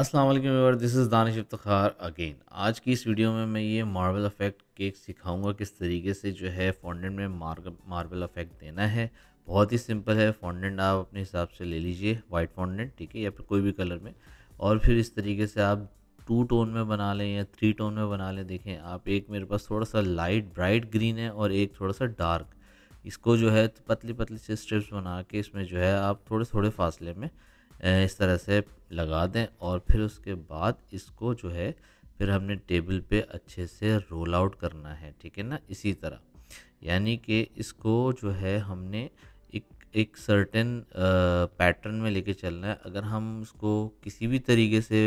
अस्सलाम वालेकुम this is Danish Iftar again आज की इस वीडियो में मैं ये मार्बल अफेक्ट केक सिखाऊंगा किस तरीके से जो है फॉन्डेंट में मार्बल अफेक्ट देना है बहुत ही सिंपल है फॉन्डेंट आप अपने हिसाब से ले लीजिए वाइट फॉन्डेंट ठीक है या फिर कोई भी कलर में और फिर इस तरीके से आप टू टोन में बना लें या थ्री टोन में बना लें देखें आप एक मेरे पास थोड़ा सा लाइट ब्राइट ग्रीन है और एक थोड़ा सा डार्क इसको जो है तो पतली पतली से स्ट्रिप्स बना के इसमें जो है आप थोड़े थोड़े फासले में इस तरह से लगा दें और फिर उसके बाद इसको जो है फिर हमने टेबल पे अच्छे से रोल आउट करना है ठीक है ना इसी तरह यानी कि इसको जो है हमने एक एक सर्टेन पैटर्न में लेके चलना है अगर हम उसको किसी भी तरीके से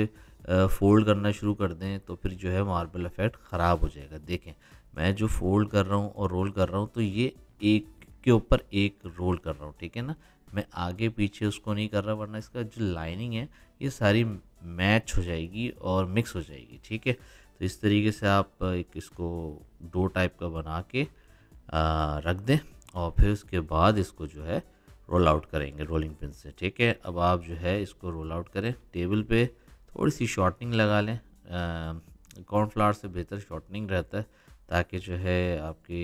फोल्ड करना शुरू कर दें तो फिर जो है मार्बल इफ़ेक्ट ख़राब हो जाएगा देखें मैं जो फोल्ड कर रहा हूँ और रोल कर रहा हूँ तो ये एक के ऊपर एक रोल कर रहा हूँ ठीक है ना मैं आगे पीछे उसको नहीं कर रहा वरना इसका जो लाइनिंग है ये सारी मैच हो जाएगी और मिक्स हो जाएगी ठीक है तो इस तरीके से आप एक इसको दो टाइप का बना के रख दें और फिर उसके बाद इसको जो है रोल आउट करेंगे रोलिंग पिन से ठीक है अब आप जो है इसको रोल आउट करें टेबल पे थोड़ी सी शॉर्टनिंग लगा लें कॉर्नफ्लावर से बेहतर शॉर्टनिंग रहता है ताकि जो है आपकी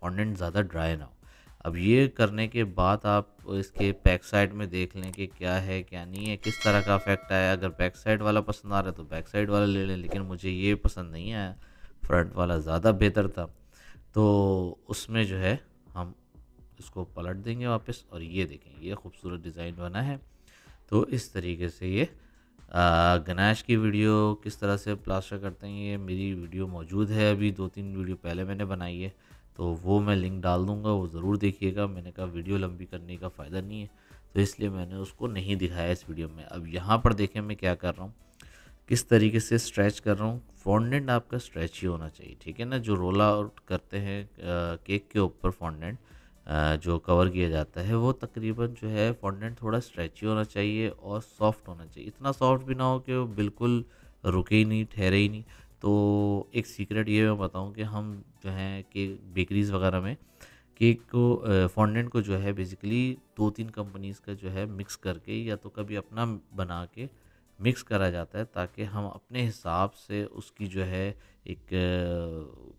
फॉन्डेंट ज़्यादा ड्राई ना हो अब ये करने के बाद आप इसके बैक साइड में देख लें कि क्या है क्या नहीं है किस तरह का इफेक्ट आया अगर बैक साइड वाला पसंद आ रहा है तो बैक साइड वाला ले लें लेकिन मुझे ये पसंद नहीं आया फ्रंट वाला ज़्यादा बेहतर था तो उसमें जो है हम इसको पलट देंगे वापस और ये देखें ये खूबसूरत डिज़ाइन बना है तो इस तरीके से ये गनाश की वीडियो किस तरह से प्लास्टर करते हैं ये मेरी वीडियो मौजूद है अभी दो तीन वीडियो पहले मैंने बनाई है तो वो मैं लिंक डाल दूँगा वो ज़रूर देखिएगा मैंने कहा वीडियो लंबी करने का फ़ायदा नहीं है तो इसलिए मैंने उसको नहीं दिखाया इस वीडियो में अब यहाँ पर देखें मैं क्या कर रहा हूँ किस तरीके से स्ट्रैच कर रहा हूँ फॉन्डेंट आपका स्ट्रैच ही होना चाहिए ठीक है ना जो रोल आउट करते हैं केक के ऊपर फॉन्डेंट जो कवर किया जाता है वो तकरीबन जो है फॉन्डेंट थोड़ा स्ट्रेची होना चाहिए और सॉफ्ट होना चाहिए इतना सॉफ्ट भी ना हो कि वो बिल्कुल रुके ही नहीं ठहरे ही नहीं तो एक सीक्रेट ये मैं बताऊँ कि हम जो है कि बेकरीज़ वगैरह में केक को फॉन्डेंट को जो है बेसिकली दो तीन कंपनीज़ का जो है मिक्स करके या तो कभी अपना बना के मिक्स करा जाता है ताकि हम अपने हिसाब से उसकी जो है एक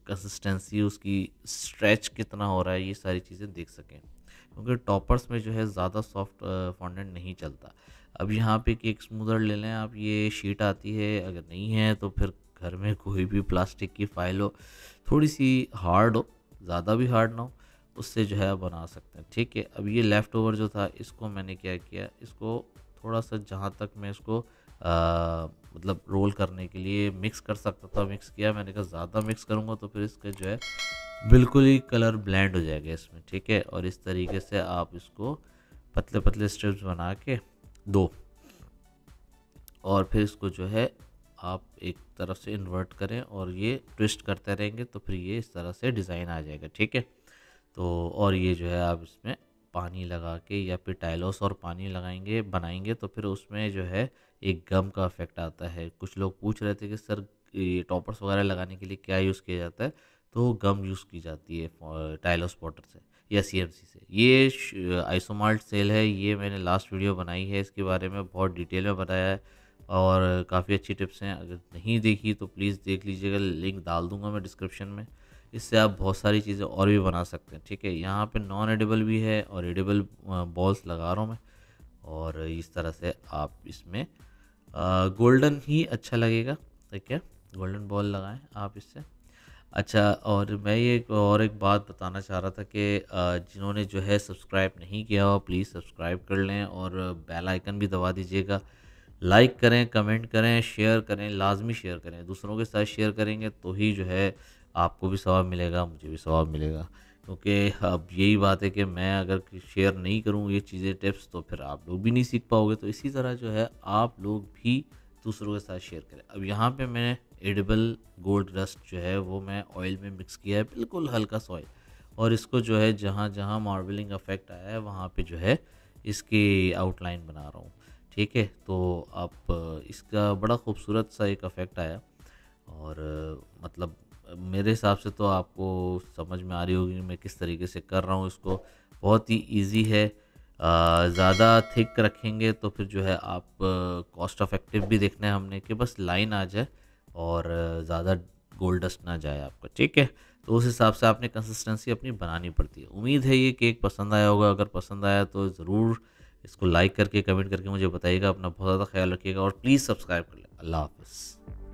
कंसिस्टेंसी उसकी स्ट्रेच कितना हो रहा है ये सारी चीज़ें देख सकें क्योंकि टॉपर्स में जो है ज़्यादा सॉफ्ट फॉन्डेंट नहीं चलता अब यहाँ पे केक स्मूदर ले लें आप ये शीट आती है अगर नहीं है तो फिर घर में कोई भी प्लास्टिक की फाइल हो थोड़ी सी हार्ड हो ज़्यादा भी हार्ड ना हो उससे जो है बना सकते हैं ठीक है अब ये लेफ़्ट ओवर जो था इसको मैंने क्या किया इसको थोड़ा सा जहाँ तक मैं इसको मतलब रोल करने के लिए मिक्स कर सकता था मिक्स किया मैंने कहा ज़्यादा मिक्स करूँगा तो फिर इसका जो है बिल्कुल ही कलर ब्लेंड हो जाएगा इसमें ठीक है और इस तरीके से आप इसको पतले पतले स्ट्रिप्स बना के दो और फिर इसको जो है आप एक तरफ से इन्वर्ट करें और ये ट्विस्ट करते रहेंगे तो फिर ये इस तरह से डिज़ाइन आ जाएगा ठीक है तो और ये जो है आप इसमें पानी लगा के या फिर टाइलोस और पानी लगाएंगे बनाएंगे तो फिर उसमें जो है एक गम का इफेक्ट आता है कुछ लोग पूछ रहे थे कि सर ये टॉपर्स वगैरह लगाने के लिए क्या यूज़ किया जाता है तो गम यूज़ की जाती है टाइलोस पाउडर से या सी से ये आइसोमाल्ट सेल है ये मैंने लास्ट वीडियो बनाई है इसके बारे में बहुत डिटेल में बताया है और काफ़ी अच्छी टिप्स हैं अगर नहीं देखी तो प्लीज़ देख लीजिएगा लिंक डाल दूंगा मैं डिस्क्रिप्शन में इससे आप बहुत सारी चीज़ें और भी बना सकते हैं ठीक है यहाँ पे नॉन एडिबल भी है और एडिबल बॉल्स लगा रहा हूँ मैं और इस तरह से आप इसमें गोल्डन ही अच्छा लगेगा ठीक है गोल्डन बॉल लगाएं आप इससे अच्छा और मैं ये और एक बात बताना चाह रहा था कि जिन्होंने जो है सब्सक्राइब नहीं किया हो प्लीज़ सब्सक्राइब कर लें और बेल आइकन भी दबा दीजिएगा लाइक करें कमेंट करें शेयर करें लाजमी शेयर करें दूसरों के साथ शेयर करेंगे तो ही जो है आपको भी सवाब मिलेगा मुझे भी सवाब मिलेगा क्योंकि अब यही बात है कि मैं अगर शेयर नहीं करूँ ये चीज़ें टिप्स तो फिर आप लोग भी नहीं सीख पाओगे तो इसी तरह जो है आप लोग भी दूसरों के साथ शेयर करें अब यहाँ पे मैंने एडिबल गोल्ड डस्ट जो है वो मैं ऑयल में मिक्स किया है बिल्कुल हल्का सा ऑयल और इसको जो है जहाँ जहाँ मार्बलिंग अफेक्ट आया है वहाँ पे जो है इसकी आउटलाइन बना रहा हूँ ठीक है तो आप इसका बड़ा खूबसूरत सा एक अफेक्ट आया और मतलब मेरे हिसाब से तो आपको समझ में आ रही होगी मैं किस तरीके से कर रहा हूँ इसको बहुत ही इजी है ज़्यादा थिक रखेंगे तो फिर जो है आप कॉस्ट अफेक्टिव भी देखना है हमने कि बस लाइन आ जाए और ज़्यादा गोल्ड डस्ट ना जाए आपका ठीक है तो उस हिसाब से आपने कंसिस्टेंसी अपनी बनानी पड़ती है उम्मीद है ये केक पसंद आया होगा अगर पसंद आया तो ज़रूर इसको लाइक करके कमेंट करके मुझे बताइएगा अपना बहुत ज़्यादा ख्याल रखिएगा और प्लीज़ सब्सक्राइब कर लें अल्लाह हाफ